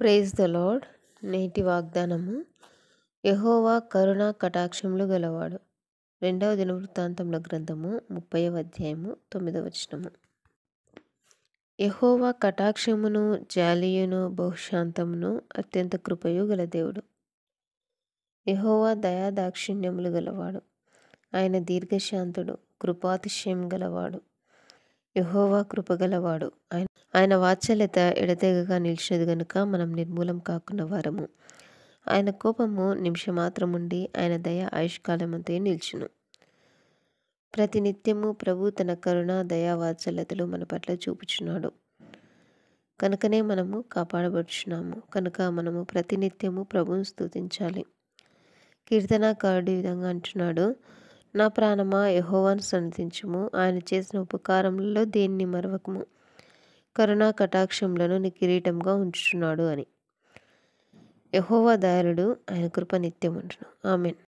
praise the lord నేటి వాగ్దానము యహోవా కరుణ కటాక్షములు గలవాడు రెండవ దినవృత్తాంతముల గ్రంథము ముప్పై అధ్యాయము తొమ్మిదవ వచనము యహోవా కటాక్షమును జాలియును బహుశాంతమును అత్యంత కృపయు గల దేవుడు యహోవా దయాదాక్షిణ్యములు గలవాడు ఆయన దీర్ఘశాంతుడు కృపాతిశయం గలవాడు యహోవా కృపగలవాడు ఆయన ఆయన వాత్సల్యత ఎడతెగగా నిలిచినది గనుక మనం నిర్మూలం కాకున్న వారము ఆయన కోపము ఉండి ఆయన దయ ఆయుష్కాలమంతే నిలిచును ప్రతి నిత్యము ప్రభు తన కరుణ దయా వాత్సల్యతలు మన పట్ల చూపుచున్నాడు కనుకనే మనము కాపాడబడుచున్నాము కనుక మనము ప్రతినిత్యము ప్రభును స్థుతించాలి కీర్తనాకారుడు ఈ విధంగా అంటున్నాడు నా ప్రాణమా యహోవాను సన్నిధించుము ఆయన చేసిన ఉపకారములలో దేన్ని మరవకము కరుణా కటాక్షములను నీ కిరీటంగా ఉంచుచున్నాడు అని యహోవా దయాలుడు ఆయన కృప నిత్యం ఉంటును ఆమెన్